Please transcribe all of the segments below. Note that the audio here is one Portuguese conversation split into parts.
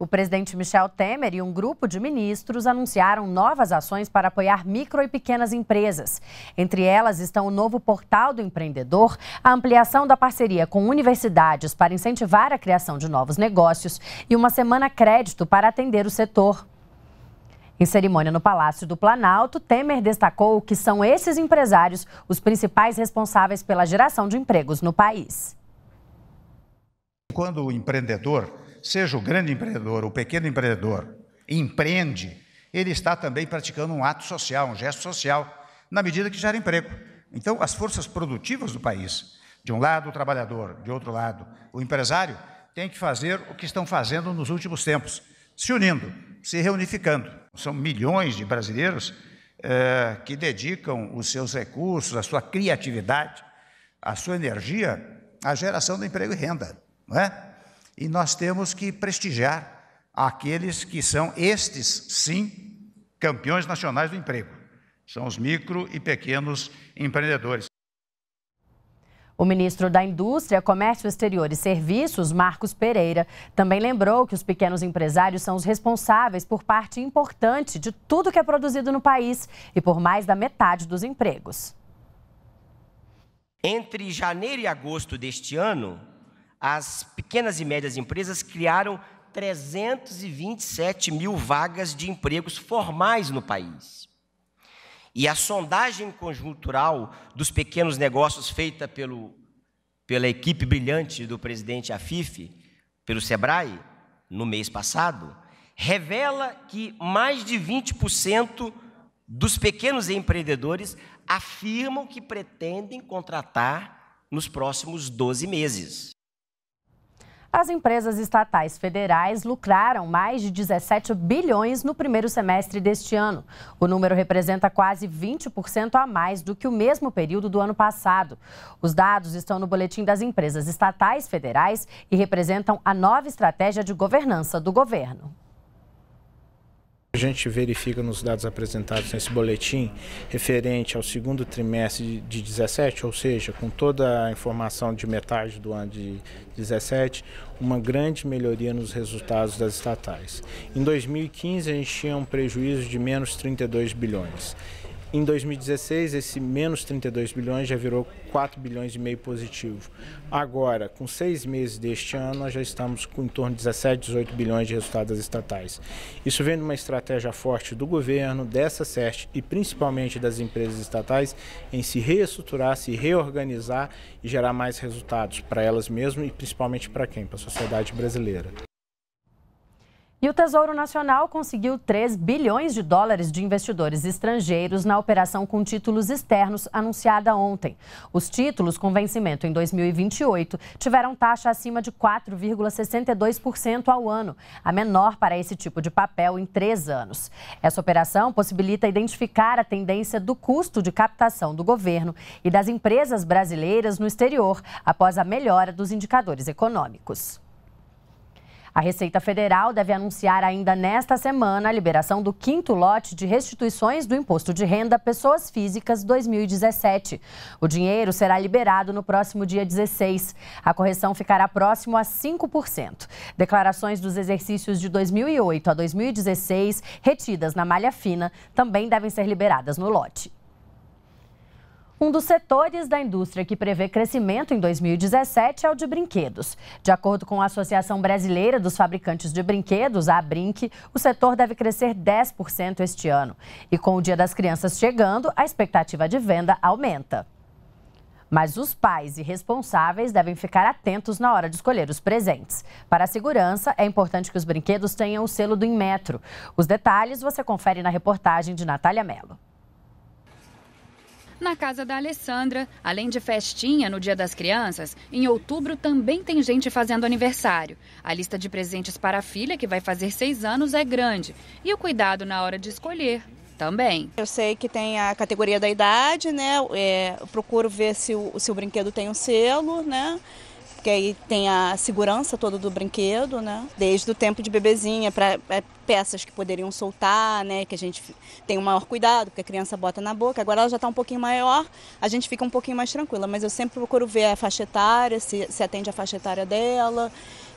O presidente Michel Temer e um grupo de ministros anunciaram novas ações para apoiar micro e pequenas empresas. Entre elas estão o novo portal do empreendedor, a ampliação da parceria com universidades para incentivar a criação de novos negócios e uma semana crédito para atender o setor. Em cerimônia no Palácio do Planalto, Temer destacou que são esses empresários os principais responsáveis pela geração de empregos no país. Quando o empreendedor seja o grande empreendedor, o pequeno empreendedor, empreende, ele está também praticando um ato social, um gesto social, na medida que gera emprego. Então, as forças produtivas do país, de um lado o trabalhador, de outro lado o empresário, têm que fazer o que estão fazendo nos últimos tempos, se unindo, se reunificando. São milhões de brasileiros eh, que dedicam os seus recursos, a sua criatividade, a sua energia à geração do emprego e renda. Não é? e nós temos que prestigiar aqueles que são estes, sim, campeões nacionais do emprego. São os micro e pequenos empreendedores. O ministro da Indústria, Comércio Exterior e Serviços, Marcos Pereira, também lembrou que os pequenos empresários são os responsáveis por parte importante de tudo que é produzido no país e por mais da metade dos empregos. Entre janeiro e agosto deste ano, as pequenas e médias empresas criaram 327 mil vagas de empregos formais no país. E a sondagem conjuntural dos pequenos negócios feita pelo, pela equipe brilhante do presidente Afif, pelo Sebrae, no mês passado, revela que mais de 20% dos pequenos empreendedores afirmam que pretendem contratar nos próximos 12 meses. As empresas estatais federais lucraram mais de 17 bilhões no primeiro semestre deste ano. O número representa quase 20% a mais do que o mesmo período do ano passado. Os dados estão no Boletim das Empresas Estatais Federais e representam a nova estratégia de governança do governo. A gente verifica nos dados apresentados nesse boletim referente ao segundo trimestre de 17, ou seja, com toda a informação de metade do ano de 17, uma grande melhoria nos resultados das estatais. Em 2015, a gente tinha um prejuízo de menos 32 bilhões. Em 2016, esse menos 32 bilhões já virou 4 bilhões e meio positivo. Agora, com seis meses deste ano, nós já estamos com em torno de 17, 18 bilhões de resultados estatais. Isso vem de uma estratégia forte do governo, dessa SERT e principalmente das empresas estatais em se reestruturar, se reorganizar e gerar mais resultados para elas mesmas e principalmente para quem? Para a sociedade brasileira. E o Tesouro Nacional conseguiu 3 bilhões de dólares de investidores estrangeiros na operação com títulos externos anunciada ontem. Os títulos com vencimento em 2028 tiveram taxa acima de 4,62% ao ano, a menor para esse tipo de papel em três anos. Essa operação possibilita identificar a tendência do custo de captação do governo e das empresas brasileiras no exterior após a melhora dos indicadores econômicos. A Receita Federal deve anunciar ainda nesta semana a liberação do quinto lote de restituições do Imposto de Renda Pessoas Físicas 2017. O dinheiro será liberado no próximo dia 16. A correção ficará próximo a 5%. Declarações dos exercícios de 2008 a 2016, retidas na malha fina, também devem ser liberadas no lote. Um dos setores da indústria que prevê crescimento em 2017 é o de brinquedos. De acordo com a Associação Brasileira dos Fabricantes de Brinquedos, a Brinque, o setor deve crescer 10% este ano. E com o Dia das Crianças chegando, a expectativa de venda aumenta. Mas os pais e responsáveis devem ficar atentos na hora de escolher os presentes. Para a segurança, é importante que os brinquedos tenham o selo do Inmetro. Os detalhes você confere na reportagem de Natália Mello. Na casa da Alessandra, além de festinha no Dia das Crianças, em outubro também tem gente fazendo aniversário. A lista de presentes para a filha, que vai fazer seis anos, é grande. E o cuidado na hora de escolher também. Eu sei que tem a categoria da idade, né? É, procuro ver se o, se o brinquedo tem um selo, né? porque aí tem a segurança toda do brinquedo, né? Desde o tempo de bebezinha para é, peças que poderiam soltar, né? Que a gente tem o maior cuidado, porque a criança bota na boca. Agora ela já está um pouquinho maior, a gente fica um pouquinho mais tranquila. Mas eu sempre procuro ver a faixa etária, se, se atende a faixa etária dela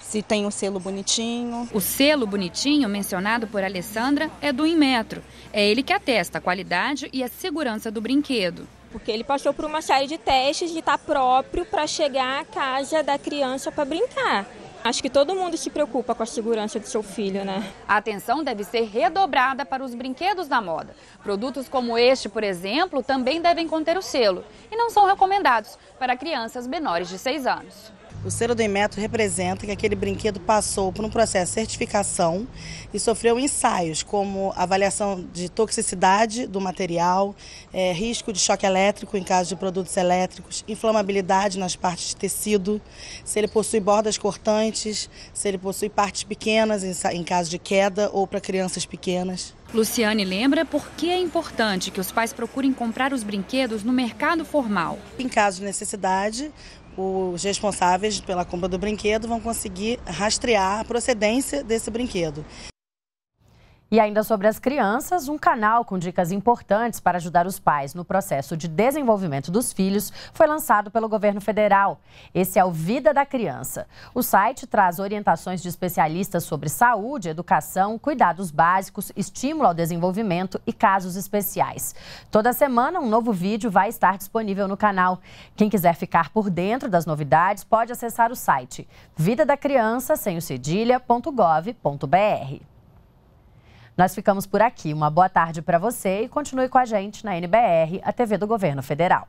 se tem o um selo bonitinho. O selo bonitinho mencionado por Alessandra é do Inmetro. É ele que atesta a qualidade e a segurança do brinquedo porque ele passou por uma série de testes de estar tá próprio para chegar à casa da criança para brincar. Acho que todo mundo se preocupa com a segurança do seu filho, né? A atenção deve ser redobrada para os brinquedos da moda. Produtos como este, por exemplo, também devem conter o selo e não são recomendados para crianças menores de 6 anos. O selo do Inmetro representa que aquele brinquedo passou por um processo de certificação e sofreu ensaios, como avaliação de toxicidade do material, é, risco de choque elétrico em caso de produtos elétricos, inflamabilidade nas partes de tecido, se ele possui bordas cortantes, se ele possui partes pequenas em, em caso de queda ou para crianças pequenas. Luciane lembra por que é importante que os pais procurem comprar os brinquedos no mercado formal. Em caso de necessidade, os responsáveis pela compra do brinquedo vão conseguir rastrear a procedência desse brinquedo. E ainda sobre as crianças, um canal com dicas importantes para ajudar os pais no processo de desenvolvimento dos filhos foi lançado pelo governo federal. Esse é o Vida da Criança. O site traz orientações de especialistas sobre saúde, educação, cuidados básicos, estímulo ao desenvolvimento e casos especiais. Toda semana, um novo vídeo vai estar disponível no canal. Quem quiser ficar por dentro das novidades, pode acessar o site vidadacriança, sem o cedilha.gov.br. Nós ficamos por aqui. Uma boa tarde para você e continue com a gente na NBR, a TV do Governo Federal.